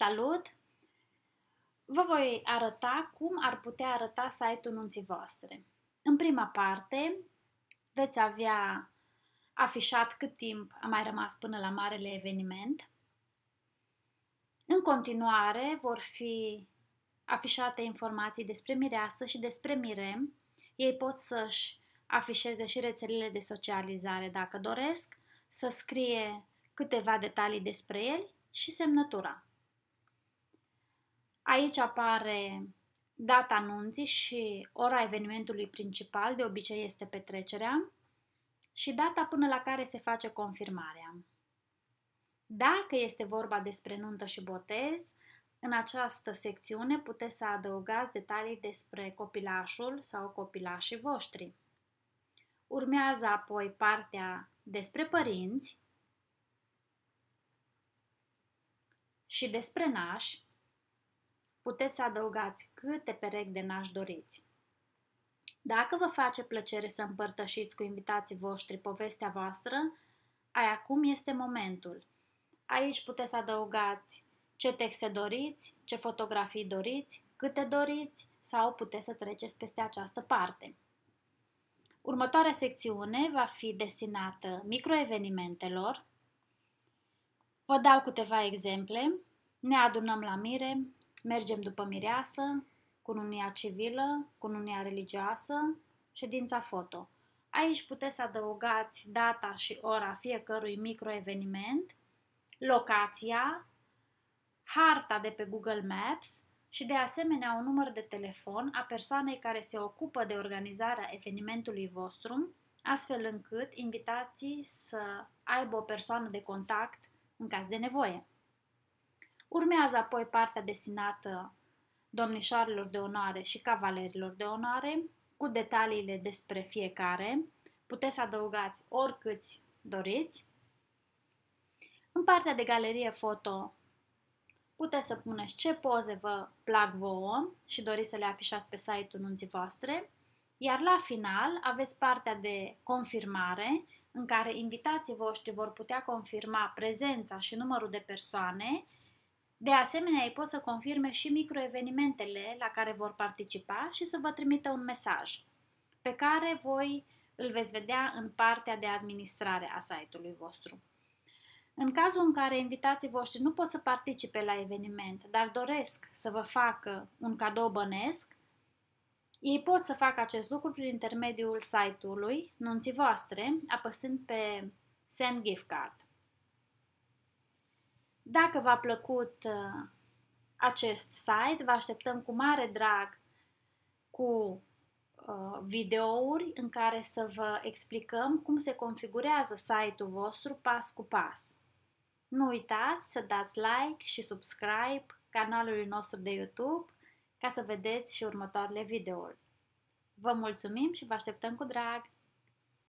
Salut! Vă voi arăta cum ar putea arăta site-ul nunții voastre. În prima parte veți avea afișat cât timp a mai rămas până la marele eveniment. În continuare vor fi afișate informații despre mireasă și despre mirem. Ei pot să-și afișeze și rețelele de socializare dacă doresc, să scrie câteva detalii despre el și semnătura. Aici apare data anunții și ora evenimentului principal, de obicei este petrecerea, și data până la care se face confirmarea. Dacă este vorba despre nuntă și botez, în această secțiune puteți să adăugați detalii despre copilașul sau copilașii voștri. Urmează apoi partea despre părinți și despre nași, puteți să adăugați câte perechi de naș doriți. Dacă vă face plăcere să împărtășiți cu invitații voștri povestea voastră, ai acum este momentul. Aici puteți adăugați ce texte doriți, ce fotografii doriți, câte doriți sau puteți să treceți peste această parte. Următoarea secțiune va fi destinată microevenimentelor. Vă dau câteva exemple. Ne adunăm la mire, Mergem după mireasă, cununia civilă, cununia religioasă, ședința foto. Aici puteți să adăugați data și ora fiecărui microeveniment, locația, harta de pe Google Maps și de asemenea un număr de telefon a persoanei care se ocupă de organizarea evenimentului vostru, astfel încât invitații să aibă o persoană de contact în caz de nevoie. Urmează apoi partea destinată domnișoarelor de onoare și cavalerilor de onoare, cu detaliile despre fiecare. Puteți să adăugați oricâți doriți. În partea de galerie foto puteți să puneți ce poze vă plac vouă și doriți să le afișați pe site-ul nunții voastre. Iar la final aveți partea de confirmare, în care invitații voștri vor putea confirma prezența și numărul de persoane de asemenea, ei pot să confirme și microevenimentele la care vor participa și să vă trimită un mesaj pe care voi îl veți vedea în partea de administrare a site-ului vostru. În cazul în care invitații voștri nu pot să participe la eveniment, dar doresc să vă facă un cadou bănesc, ei pot să facă acest lucru prin intermediul site-ului nunții voastre, apăsând pe Send Gift Card. Dacă v-a plăcut uh, acest site, vă așteptăm cu mare drag cu uh, videouri în care să vă explicăm cum se configurează site-ul vostru pas cu pas. Nu uitați să dați like și subscribe canalului nostru de YouTube ca să vedeți și următoarele videouri. Vă mulțumim și vă așteptăm cu drag!